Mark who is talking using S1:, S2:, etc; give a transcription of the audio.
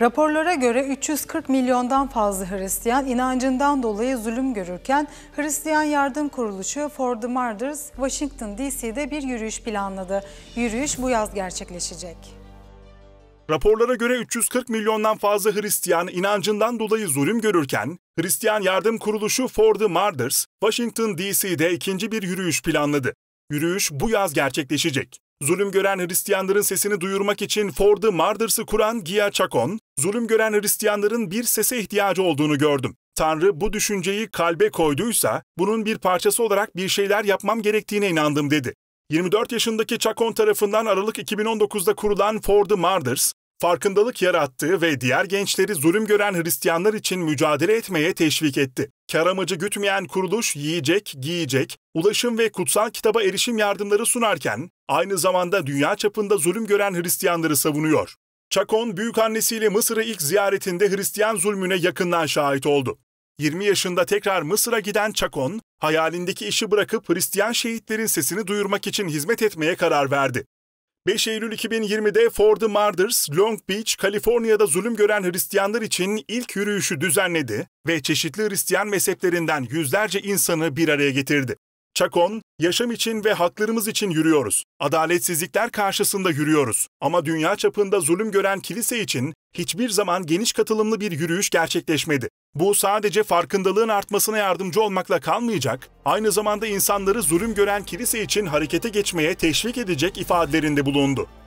S1: Raporlara göre 340 milyondan fazla Hristiyan inancından dolayı zulüm görürken Hristiyan Yardım Kuruluşu For the Martyrs Washington DC'de bir yürüyüş planladı. Yürüyüş bu yaz gerçekleşecek.
S2: Raporlara göre 340 milyondan fazla Hristiyan inancından dolayı zulüm görürken Hristiyan Yardım Kuruluşu For the Martyrs Washington DC'de ikinci bir yürüyüş planladı. Yürüyüş bu yaz gerçekleşecek. Zulüm gören Hristiyanların sesini duyurmak için Ford'ı Martyrs'ı kuran Gia Chacon, zulüm gören Hristiyanların bir sese ihtiyacı olduğunu gördüm. Tanrı bu düşünceyi kalbe koyduysa, bunun bir parçası olarak bir şeyler yapmam gerektiğine inandım dedi. 24 yaşındaki Chacon tarafından Aralık 2019'da kurulan Ford'ı Marders, farkındalık yarattı ve diğer gençleri zulüm gören Hristiyanlar için mücadele etmeye teşvik etti. Kar amacı gütmeyen kuruluş yiyecek, giyecek, ulaşım ve kutsal kitaba erişim yardımları sunarken, aynı zamanda dünya çapında zulüm gören Hristiyanları savunuyor. Chacon, büyük annesiyle Mısır'ı ilk ziyaretinde Hristiyan zulmüne yakından şahit oldu. 20 yaşında tekrar Mısır'a giden Chacon, hayalindeki işi bırakıp Hristiyan şehitlerin sesini duyurmak için hizmet etmeye karar verdi. 5 Eylül 2020'de Ford the Martyrs, Long Beach, Kaliforniya'da zulüm gören Hristiyanlar için ilk yürüyüşü düzenledi ve çeşitli Hristiyan mezheplerinden yüzlerce insanı bir araya getirdi. Çakon, yaşam için ve haklarımız için yürüyoruz. Adaletsizlikler karşısında yürüyoruz. Ama dünya çapında zulüm gören kilise için hiçbir zaman geniş katılımlı bir yürüyüş gerçekleşmedi. Bu sadece farkındalığın artmasına yardımcı olmakla kalmayacak, aynı zamanda insanları zulüm gören kilise için harekete geçmeye teşvik edecek ifadelerinde bulundu.